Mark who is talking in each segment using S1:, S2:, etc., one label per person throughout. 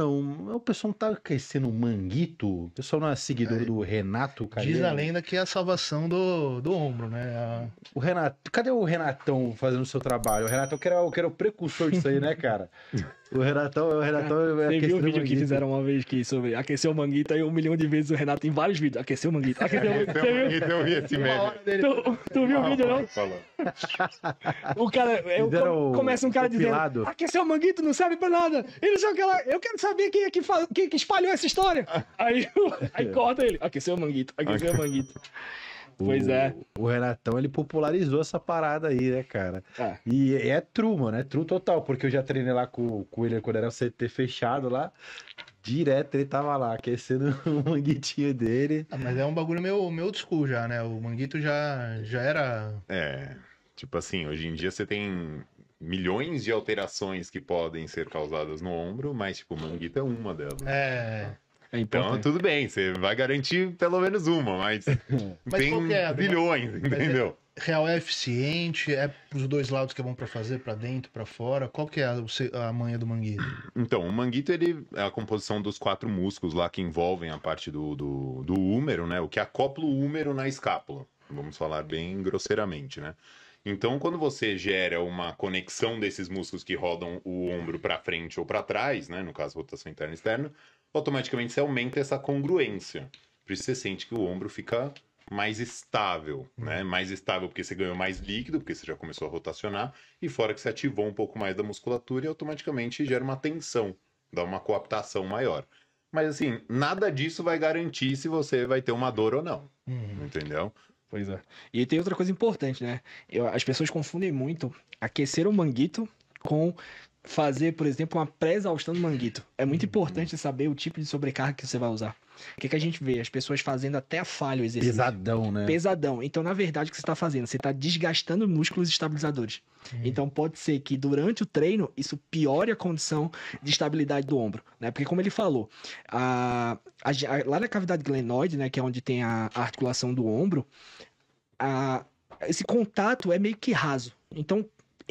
S1: Não, o pessoal não tá crescendo manguito. O pessoal não é seguidor é, do Renato Diz a lenda que é a salvação do, do ombro, né? A... O Renato. Cadê o Renatão fazendo o
S2: seu trabalho? O Renatão que era, que o precursor disso aí, né, cara? O Renatão, o Renatão é Você viu o vídeo que fizeram uma vez que sobre aqueceu o manguito aí um milhão de vezes o Renato em vários vídeos. Aqueceu o manguito. Aqueceu o manguito. eu vi esse mesmo? Tu, tu viu o vídeo, não?
S1: O cara. Eu, começa um cara dizendo.
S2: Aqueceu o manguito, não serve pra nada. Ele só que Eu quero saber saber quem é que, fa... quem é que espalhou essa história. Aí, aí corta ele. Aqueceu o manguito, aqueceu o manguito.
S1: Pois é. O Renatão, ele popularizou essa parada aí, né, cara? É. E é true, mano. É true total, porque eu já treinei lá com, com ele quando era o CT fechado lá. Direto ele tava lá, aquecendo o manguitinho dele. Ah, mas é um bagulho meu, meu old school já, né? O manguito já, já era. É. Tipo assim, hoje em dia você tem milhões de alterações que podem ser causadas no ombro, mas, tipo, manguita é uma delas. É. É então, tudo bem, você vai garantir pelo menos uma, mas, mas tem é, bilhões, é entendeu? É, real é eficiente? É os dois lados que é bom para fazer, para dentro, para fora? Qual que é a, a manha do manguito? Então, o manguito ele é a composição dos quatro músculos lá que envolvem a parte do, do, do húmero, né? O que acopla o húmero na escápula, vamos falar bem grosseiramente, né? Então, quando você gera uma conexão desses músculos que rodam o ombro para frente ou para trás, né, no caso rotação interna e externa, automaticamente você aumenta essa congruência. Por isso você sente que o ombro fica mais estável, né? Uhum. Mais estável porque você ganhou mais líquido, porque você já começou a rotacionar, e fora que você ativou um pouco mais da musculatura e automaticamente gera uma tensão, dá uma coaptação maior. Mas assim, nada disso vai garantir se você vai ter uma dor ou não.
S2: Uhum. Entendeu? Pois é. E tem outra coisa importante, né? Eu, as pessoas confundem muito aquecer o manguito com fazer, por exemplo, uma pré-exaustão do manguito. É muito uhum. importante saber o tipo de sobrecarga que você vai usar. O que, que a gente vê? As pessoas fazendo até a falha o exercício. Pesadão, né? Pesadão. Então, na verdade, o que você está fazendo? Você está desgastando músculos estabilizadores. Uhum. Então, pode ser que durante o treino, isso piore a condição de estabilidade do ombro, né? Porque, como ele falou, a, a, a, lá na cavidade glenoide, né, que é onde tem a articulação do ombro, a, esse contato é meio que raso. Então,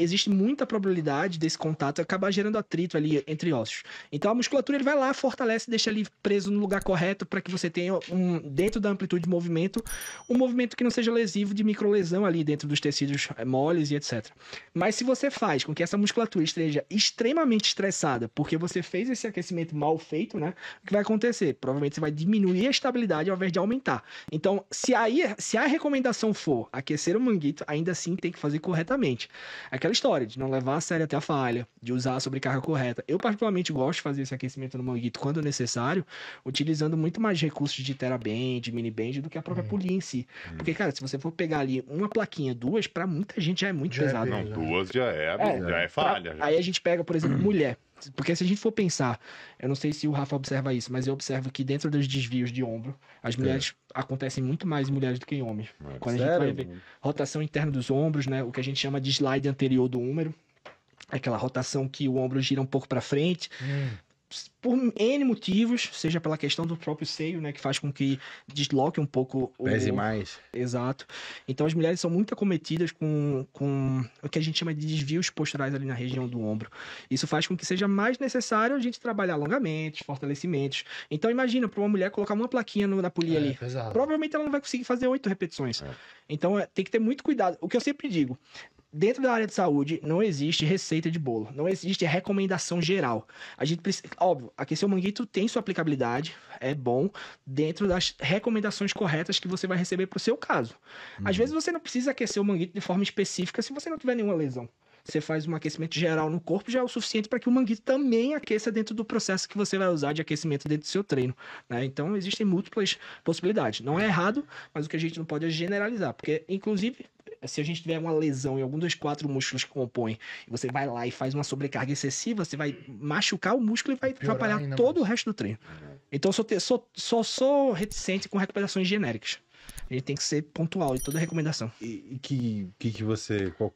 S2: existe muita probabilidade desse contato acabar gerando atrito ali entre ossos. Então a musculatura ele vai lá, fortalece, deixa ali preso no lugar correto para que você tenha um dentro da amplitude de movimento, um movimento que não seja lesivo de microlesão ali dentro dos tecidos eh, moles e etc. Mas se você faz com que essa musculatura esteja extremamente estressada, porque você fez esse aquecimento mal feito, né? O que vai acontecer? Provavelmente você vai diminuir a estabilidade ao invés de aumentar. Então, se aí, se a recomendação for aquecer o manguito, ainda assim tem que fazer corretamente. Aquela aquela história de não levar a sério até a falha, de usar a sobrecarga correta. Eu, particularmente, gosto de fazer esse aquecimento no Manguito quando necessário, utilizando muito mais recursos de teraband, mini-band, do que a própria uhum. polia em si. Uhum. Porque, cara, se você for pegar ali uma plaquinha, duas, para muita gente já é muito já é pesado. É não,
S1: duas já é, é já é falha. Pra... Já. Aí a
S2: gente pega, por exemplo, uhum. mulher. Porque se a gente for pensar, eu não sei se o Rafa observa isso, mas eu observo que dentro dos desvios de ombro, as é. mulheres é. acontecem muito mais em mulheres do que em homens. Mas é, Quando sério? a gente vai ver rotação interna dos ombros, né? O que a gente chama de slide anterior do úmero. É aquela rotação que o ombro gira um pouco para frente. Hum por N motivos, seja pela questão do próprio seio, né, que faz com que desloque um pouco o... Pese mais. Exato. Então as mulheres são muito acometidas com, com o que a gente chama de desvios posturais ali na região do ombro. Isso faz com que seja mais necessário a gente trabalhar alongamentos, fortalecimentos. Então imagina, para uma mulher colocar uma plaquinha no, na polia é, ali, pesado. provavelmente ela não vai conseguir fazer oito repetições. É. Então é, tem que ter muito cuidado. O que eu sempre digo, dentro da área de saúde não existe receita de bolo, não existe recomendação geral. A gente precisa, óbvio, aquecer o manguito tem sua aplicabilidade, é bom dentro das recomendações corretas que você vai receber para o seu caso. Uhum. Às vezes você não precisa aquecer o manguito de forma específica se você não tiver nenhuma lesão. Você faz um aquecimento geral no corpo já é o suficiente para que o manguito também aqueça dentro do processo que você vai usar de aquecimento dentro do seu treino. Né? Então existem múltiplas possibilidades. Não é errado, mas o que a gente não pode é generalizar, porque inclusive se a gente tiver uma lesão em algum dos quatro músculos que compõem, e você vai lá e faz uma sobrecarga excessiva, você vai machucar o músculo e vai Piorar atrapalhar todo mais. o resto do treino. Então, eu sou sou sou reticente com recuperações genéricas. A gente tem que ser pontual em toda recomendação. E,
S1: e que, que, que você. Qual,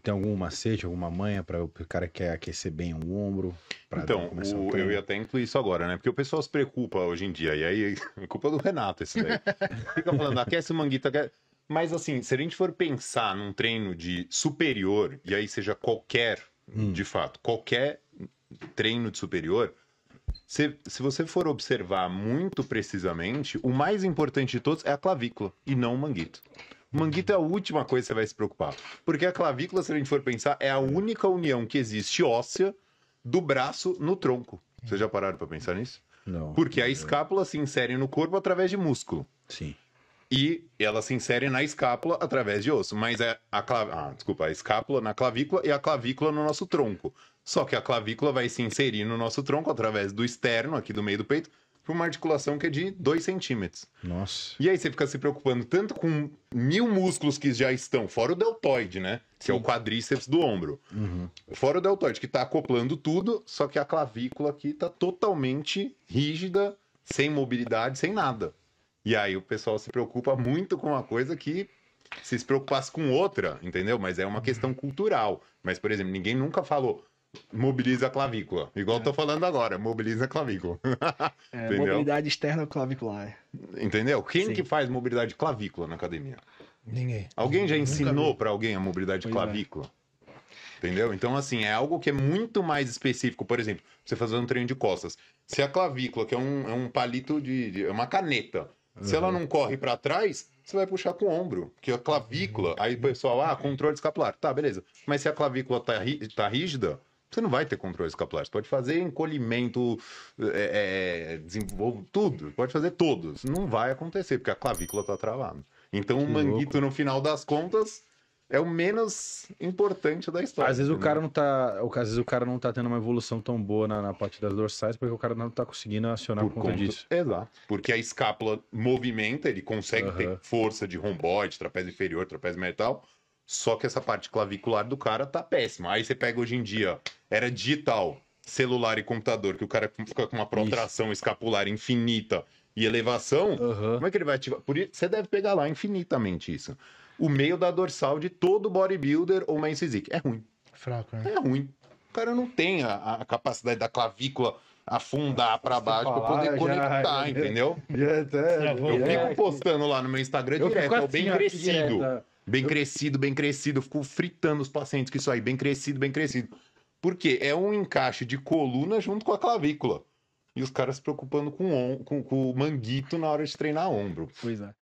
S1: tem algum macete, alguma manha para o cara quer aquecer bem o ombro?
S2: Então, o, eu ia até incluir
S1: isso agora, né? Porque o pessoal se preocupa hoje em dia. E aí, é culpa do Renato esse daí. Fica falando, aquece manguita, aquece. Mas assim, se a gente for pensar num treino de superior, e aí seja qualquer, hum. de fato, qualquer treino de superior, se, se você for observar muito precisamente, o mais importante de todos é a clavícula e não o manguito. O manguito é a última coisa que você vai se preocupar. Porque a clavícula, se a gente for pensar, é a única união que existe óssea do braço no tronco. Vocês já pararam para pensar nisso? Não. Porque a escápula se insere no corpo através de músculo. Sim e ela se insere na escápula através de osso. Mas é a, clav... ah, desculpa, a escápula na clavícula e a clavícula no nosso tronco. Só que a clavícula vai se inserir no nosso tronco através do externo, aqui do meio do peito, para uma articulação que é de 2 centímetros. Nossa. E aí você fica se preocupando tanto com mil músculos que já estão, fora o deltoide, né? Que Sim. é o quadríceps do ombro. Uhum. Fora o deltoide, que está acoplando tudo, só que a clavícula aqui está totalmente rígida, sem mobilidade, sem nada. E aí o pessoal se preocupa muito com uma coisa que se, se preocupasse com outra, entendeu? Mas é uma uhum. questão cultural. Mas, por exemplo, ninguém nunca falou mobiliza a clavícula. Igual é. eu tô falando agora, mobiliza a clavícula. é, mobilidade
S2: externa clavicular.
S1: Entendeu? Quem Sim. que faz mobilidade clavícula na academia? Ninguém. Alguém já ensinou para alguém a mobilidade pois é. clavícula? É. Entendeu? Então, assim, é algo que é muito mais específico. Por exemplo, você fazer um treino de costas. Se a clavícula, que é um, é um palito de, de. é uma caneta se ela uhum. não corre para trás, você vai puxar com o ombro, que a clavícula. Aí o pessoal, ah, controle escapular. Tá, beleza. Mas se a clavícula tá, tá rígida, você não vai ter controle escapular. Você pode fazer encolhimento, é, é, desenvolvo, tudo. Pode fazer todos. Não vai acontecer, porque a clavícula tá travada. Então que o manguito, louco. no final das contas, é o menos importante da história. Às vezes o cara não tá, às vezes o cara não tá tendo uma evolução tão boa na, na parte das dorsais porque o cara não tá conseguindo acionar por, por conta, conta disso. Exato. Porque a escápula movimenta, ele consegue uhum. ter força de romboide, trapézio inferior, trapézio metal, só que essa parte clavicular do cara tá péssima. Aí você pega hoje em dia, era digital, celular e computador, que o cara fica com uma protração Isso. escapular infinita e elevação, uhum. como é que ele vai ativar? Por isso, você deve pegar lá infinitamente isso o meio da dorsal de todo bodybuilder ou main Physique. É ruim. Fraco, né? É ruim. O cara não tem a, a capacidade da clavícula afundar para baixo para poder conectar, já, entendeu? Já, eu fico postando lá no meu Instagram eu direto, é assim, bem crescido. Bem eu... crescido, bem crescido. fico fritando os pacientes que isso aí, bem crescido, bem crescido. Porque é um encaixe de coluna junto com a clavícula.
S2: E os caras se preocupando com, on, com, com o manguito na hora de treinar ombro. Pois é.